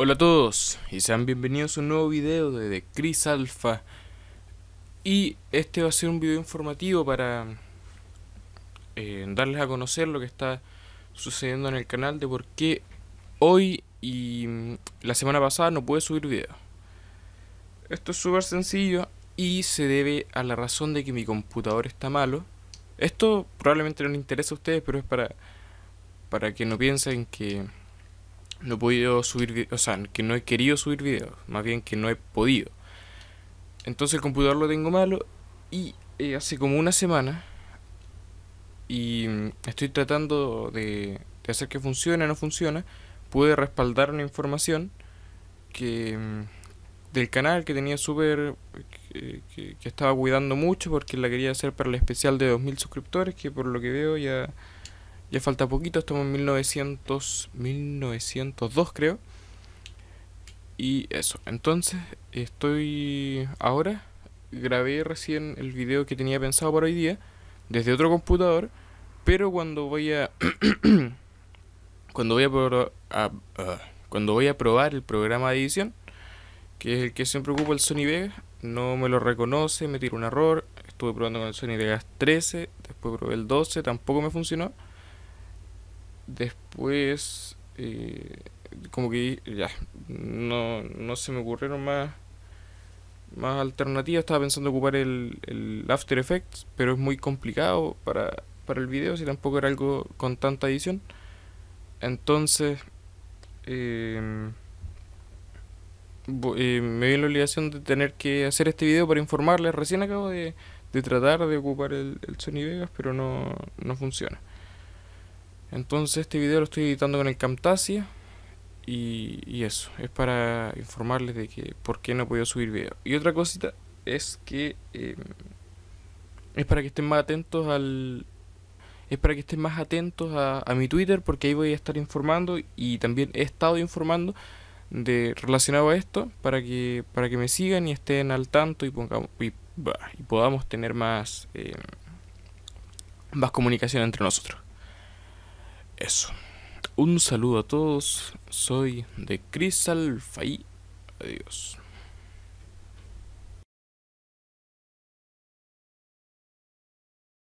Hola a todos y sean bienvenidos a un nuevo video de, The Chris Alpha y este va a ser un video informativo para eh, darles a conocer lo que está sucediendo en el canal de por qué hoy y mm, la semana pasada no pude subir video. Esto es súper sencillo y se debe a la razón de que mi computador está malo. Esto probablemente no les interesa a ustedes pero es para, para que no piensen que no he podido subir, o sea, que no he querido subir videos, más bien que no he podido. Entonces el computador lo tengo malo y eh, hace como una semana y mm, estoy tratando de, hacer que funcione, no funciona. Pude respaldar una información que mm, del canal que tenía súper que, que, estaba cuidando mucho porque la quería hacer para el especial de 2000 suscriptores que por lo que veo ya ya falta poquito, estamos en 1900, 1902 creo. Y eso, entonces estoy ahora, grabé recién el video que tenía pensado para hoy día desde otro computador, pero cuando voy a... cuando voy a, cuando voy a probar el programa de edición, que es el que siempre ocupa el Sony Vegas, no me lo reconoce, me tira un error, estuve probando con el Sony Vegas 13, después probé el 12, tampoco me funcionó. Después, eh, como que ya, no, se me ocurrieron más, más alternativas. Estaba pensando ocupar el, el After Effects, pero es muy complicado para, el video, si tampoco era algo con tanta edición. Entonces, em, eh, me vi la obligación de tener que hacer este video para informarles. Recién acabo de, tratar de ocupar el, el Sony Vegas, pero no, no funciona. Entonces este video lo estoy editando con el Camtasia y, eso, es para informarles de que por qué no he podido subir video. Y otra cosita es que em, es para que estén más atentos al... Es para que estén más atentos a, mi Twitter porque ahí voy a estar informando y también he estado informando de relacionado a esto para que para que me sigan y estén al tanto y pongamos y, podamos tener más em, más comunicación entre nosotros eso. Un saludo a todos. Soy de Crystal Adiós.